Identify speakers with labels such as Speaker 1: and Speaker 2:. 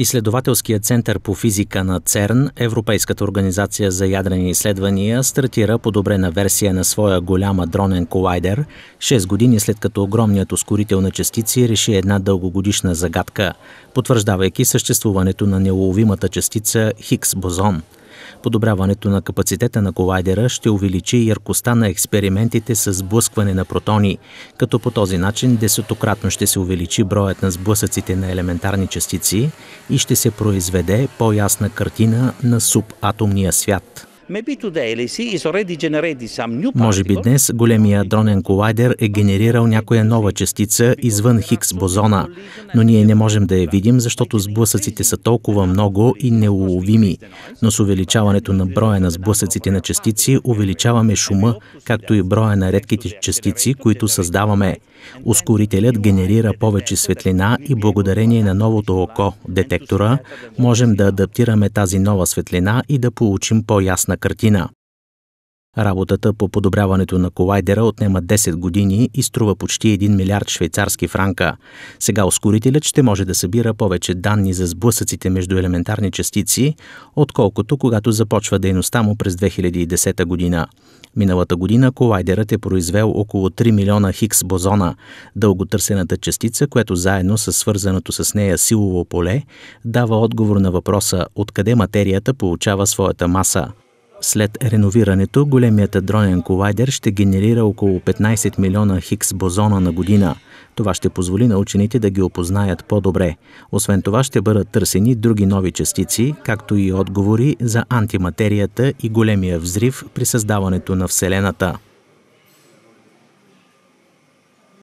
Speaker 1: Изследователският център по физика на ЦЕРН, Европейската организация за ядрени изследвания, стартира подобрена версия на своя голяма дронен колайдер, 6 години след като огромният ускорител на частици реши една дългогодишна загадка, потвърждавайки съществуването на неуловимата частица хикс бозон – Подобряването на капацитета на колайдера ще увеличи яркостта на експериментите с сблъскване на протони, като по този начин десетократно ще се увеличи броят на сблъсъците на елементарни частици и ще се произведе по-ясна картина на субатомния свят.
Speaker 2: Може би днес
Speaker 1: големия дронен колайдер е генерирал някоя нова частица извън Хикс бозона, но ние не можем да я видим, защото сблъсъците са толкова много и неуловими. Но с увеличаването на броя на сблъсъците на частици увеличаваме шума, както и броя на редките частици, които създаваме. Ускорителят генерира повече светлина и благодарение на новото око, детектора, можем да адаптираме тази нова светлина и да получим по-ясна картина. Работата по подобряването на колайдера отнема 10 години и струва почти 1 милиард швейцарски франка. Сега ускорителят ще може да събира повече данни за сблъсъците между елементарни частици, отколкото когато започва дейността му през 2010 година. Миналата година колайдерът е произвел около 3 милиона хикс бозона, дълготърсената частица, която заедно с свързаното с нея силово поле дава отговор на въпроса откъде материята получава своята маса – след реновирането, големият дронен колайдер ще генерира около 15 милиона хикс бозона на година. Това ще позволи на учените да ги опознаят по-добре. Освен това ще бъдат търсени други нови частици, както и отговори за антиматерията и големия взрив при създаването на Вселената.